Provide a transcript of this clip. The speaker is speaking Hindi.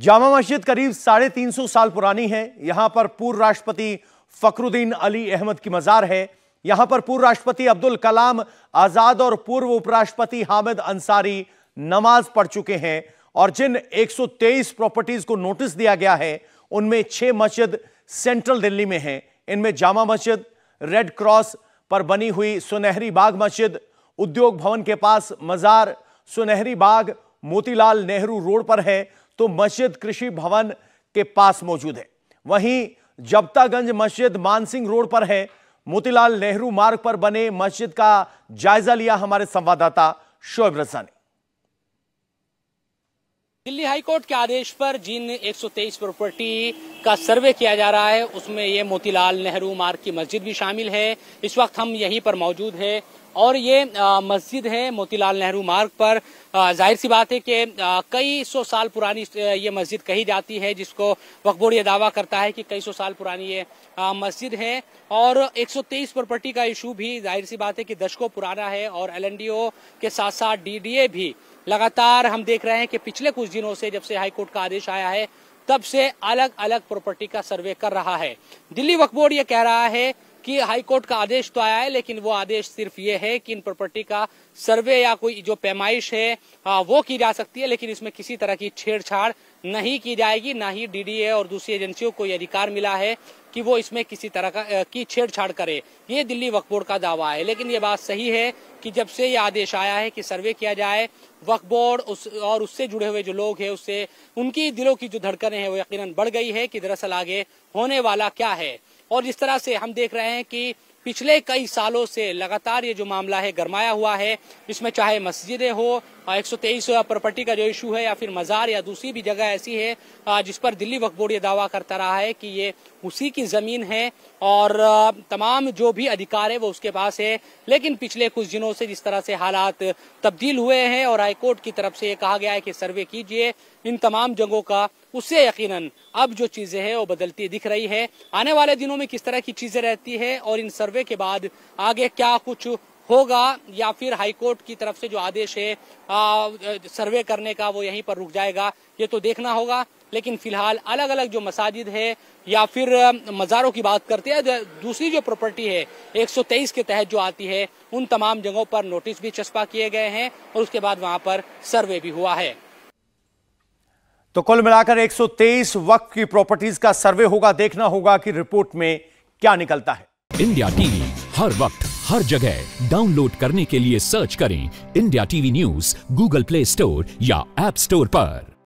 जामा मस्जिद करीब साढ़े तीन सौ साल पुरानी है यहां पर पूर्व राष्ट्रपति फखरुद्दीन अली अहमद की मज़ार है यहां पर पूर्व राष्ट्रपति अब्दुल कलाम आज़ाद और पूर्व उपराष्ट्रपति हामिद अंसारी नमाज पढ़ चुके हैं और जिन 123 प्रॉपर्टीज़ को नोटिस दिया गया है उनमें छह मस्जिद सेंट्रल दिल्ली में हैं इनमें जामा मस्जिद रेड क्रॉस पर बनी हुई सुनहरी बाग मस्जिद उद्योग भवन के पास मज़ार सुनहरी बाग मोतीलाल नेहरू रोड पर है तो मस्जिद कृषि भवन के पास मौजूद है वहीं जबतागंज मस्जिद मानसिंह रोड पर है मोतीलाल नेहरू मार्ग पर बने मस्जिद का जायजा लिया हमारे संवाददाता शोएब रजा ने दिल्ली हाईकोर्ट के आदेश पर जिन 123 प्रॉपर्टी का सर्वे किया जा रहा है उसमें ये मोतीलाल नेहरू मार्ग की मस्जिद भी शामिल है इस वक्त हम यहीं पर मौजूद है और ये मस्जिद है मोतीलाल नेहरू मार्ग पर जाहिर सी बात है कि कई सौ साल पुरानी ये मस्जिद कही जाती है जिसको वकबोर यह ये दावा करता है कि कई सौ साल पुरानी ये मस्जिद है और 123 प्रॉपर्टी का इशू भी जाहिर सी बात है कि दशकों पुराना है और एलएनडीओ के साथ साथ डीडीए भी लगातार हम देख रहे हैं कि पिछले कुछ दिनों से जब से हाईकोर्ट का आदेश आया है तब से अलग अलग प्रॉपर्टी का सर्वे कर रहा है दिल्ली वक्फ बोर्ड यह कह रहा है कि हाईकोर्ट का आदेश तो आया है लेकिन वो आदेश सिर्फ ये है कि इन प्रॉपर्टी का सर्वे या कोई जो पैमाइश है आ, हाँ, वो की जा सकती है लेकिन इसमें किसी तरह की छेड़छाड़ नहीं की जाएगी ना ही डीडीए और दूसरी एजेंसियों को ये अधिकार मिला है कि वो इसमें किसी तरह का की छेड़छाड़ करे ये दिल्ली वक्फ बोर्ड का दावा है लेकिन ये बात सही है कि जब से ये आदेश आया है कि सर्वे किया जाए वक्फ बोर्ड उस और उससे जुड़े हुए जो लोग हैं उससे उनकी दिलों की जो धड़कने हैं वो यकीनन बढ़ गई है कि दरअसल आगे होने वाला क्या है और जिस तरह से हम देख रहे हैं कि पिछले कई सालों से लगातार ये जो मामला है गरमाया हुआ है इसमें चाहे मस्जिदें हो 123 प्रॉपर्टी का जो इशू है या फिर मज़ार या दूसरी भी जगह ऐसी है जिस पर दिल्ली वक्फ बोर्ड ये दावा करता रहा है कि ये उसी की ज़मीन है और तमाम जो भी अधिकार है वो उसके पास है लेकिन पिछले कुछ दिनों से जिस तरह से हालात तब्दील हुए हैं और हाईकोर्ट की तरफ से ये कहा गया है कि सर्वे कीजिए इन तमाम जगहों का उससे यकीनन अब जो चीज़ें हैं वो बदलती दिख रही है आने वाले दिनों में किस तरह की चीज़ें रहती है और इन सर्वे के बाद आगे क्या कुछ होगा या फिर हाईकोर्ट की तरफ से जो आदेश है आ, सर्वे करने का वो यहीं पर रुक जाएगा ये तो देखना होगा लेकिन फिलहाल अलग अलग जो मसाजिद है या फिर मज़ारों की बात करते हैं दूसरी जो प्रॉपर्टी है 123 के तहत जो आती है उन तमाम जगहों पर नोटिस भी चस्पा किए गए हैं और उसके बाद वहां पर सर्वे भी हुआ है तो कुल मिलाकर 123 वक्त की प्रॉपर्टीज का सर्वे होगा देखना होगा कि रिपोर्ट में क्या निकलता है इंडिया टीवी हर वक्त हर जगह डाउनलोड करने के लिए सर्च करें India TV news Google Play Store या एप स्टोर पर